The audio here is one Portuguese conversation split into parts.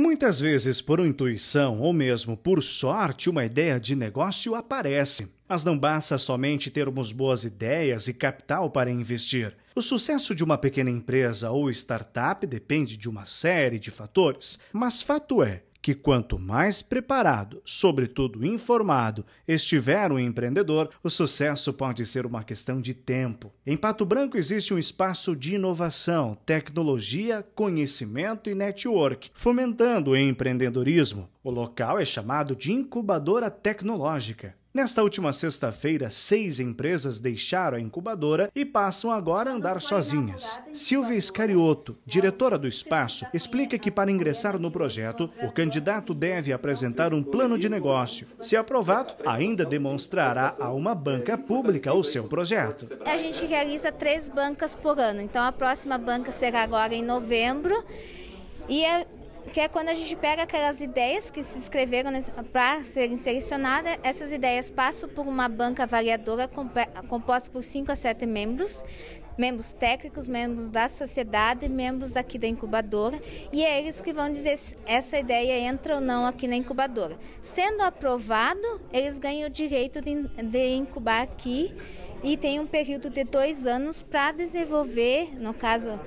Muitas vezes, por intuição ou mesmo por sorte, uma ideia de negócio aparece. Mas não basta somente termos boas ideias e capital para investir. O sucesso de uma pequena empresa ou startup depende de uma série de fatores, mas fato é que quanto mais preparado, sobretudo informado, estiver o empreendedor, o sucesso pode ser uma questão de tempo. Em Pato Branco existe um espaço de inovação, tecnologia, conhecimento e network, fomentando o empreendedorismo. O local é chamado de incubadora tecnológica. Nesta última sexta-feira, seis empresas deixaram a incubadora e passam agora a andar sozinhas. Silvia Scarioto, diretora do espaço, explica que para ingressar no projeto, o candidato deve apresentar um plano de negócio. Se aprovado, ainda demonstrará a uma banca pública o seu projeto. A gente realiza três bancas por ano, então a próxima banca será agora em novembro. E é que é quando a gente pega aquelas ideias que se escreveram para serem selecionadas, essas ideias passam por uma banca avaliadora composta por 5 a 7 membros, membros técnicos, membros da sociedade, membros aqui da incubadora, e é eles que vão dizer se essa ideia entra ou não aqui na incubadora. Sendo aprovado, eles ganham o direito de, de incubar aqui e tem um período de dois anos para desenvolver, no caso,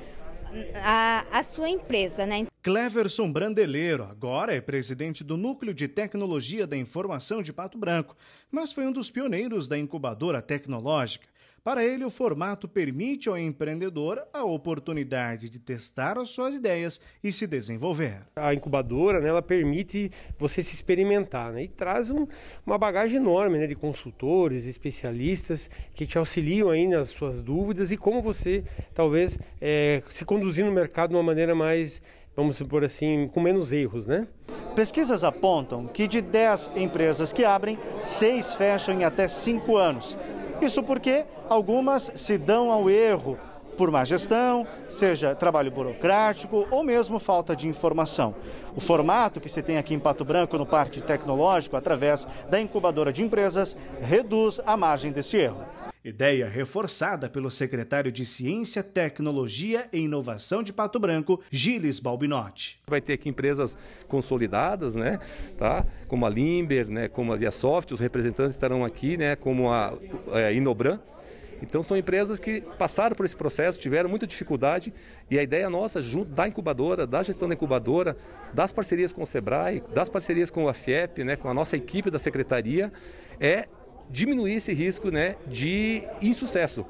a, a, sua empresa, né? Cleverson Brandeleiro, agora é presidente do Núcleo de Tecnologia da Informação de Pato Branco, mas foi um dos pioneiros da incubadora tecnológica. Para ele, o formato permite ao empreendedor a oportunidade de testar as suas ideias e se desenvolver. A incubadora, né, ela permite você se experimentar, né, e traz um, uma bagagem enorme, né, de consultores, especialistas que te auxiliam aí nas suas dúvidas e como você talvez é, se conduzir no mercado de uma maneira mais vamos supor assim, com menos erros, né? Pesquisas apontam que de 10 empresas que abrem, 6 fecham em até 5 anos. Isso porque algumas se dão ao erro por má gestão, seja trabalho burocrático ou mesmo falta de informação. O formato que se tem aqui em Pato Branco no Parque Tecnológico, através da incubadora de empresas, reduz a margem desse erro. Ideia reforçada pelo secretário de Ciência, Tecnologia e Inovação de Pato Branco, Gilles Balbinotti. Vai ter aqui empresas consolidadas, né, tá? como a Limber, né, como a Viasoft, os representantes estarão aqui, né, como a é, Inobran. Então são empresas que passaram por esse processo, tiveram muita dificuldade e a ideia nossa, junto da incubadora, da gestão da incubadora, das parcerias com o SEBRAE, das parcerias com a FIEP, né, com a nossa equipe da secretaria, é diminuir esse risco né, de insucesso.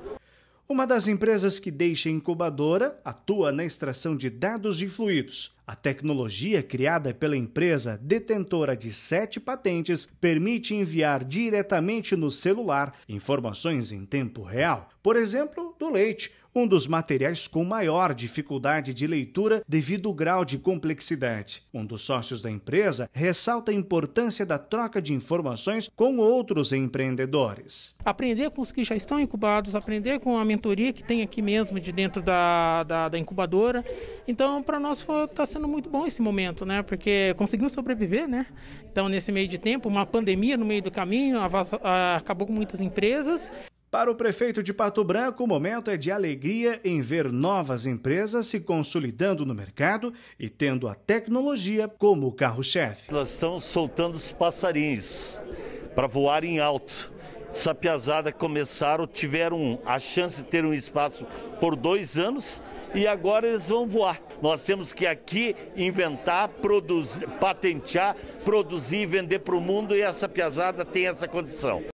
Uma das empresas que deixa a incubadora atua na extração de dados de fluidos. A tecnologia criada pela empresa, detentora de sete patentes, permite enviar diretamente no celular informações em tempo real, por exemplo, do leite, um dos materiais com maior dificuldade de leitura devido ao grau de complexidade. Um dos sócios da empresa ressalta a importância da troca de informações com outros empreendedores. Aprender com os que já estão incubados, aprender com a mentoria que tem aqui mesmo, de dentro da, da, da incubadora. Então, para nós está sendo muito bom esse momento, né? Porque conseguimos sobreviver, né? Então, nesse meio de tempo, uma pandemia no meio do caminho, ah, acabou com muitas empresas. Para o prefeito de Pato Branco, o momento é de alegria em ver novas empresas se consolidando no mercado e tendo a tecnologia como carro-chefe. Elas estão soltando os passarinhos para voar em alto. Sapiazada começaram, tiveram a chance de ter um espaço por dois anos e agora eles vão voar. Nós temos que aqui inventar, produzir, patentear, produzir e vender para o mundo e essa Sapiazada tem essa condição.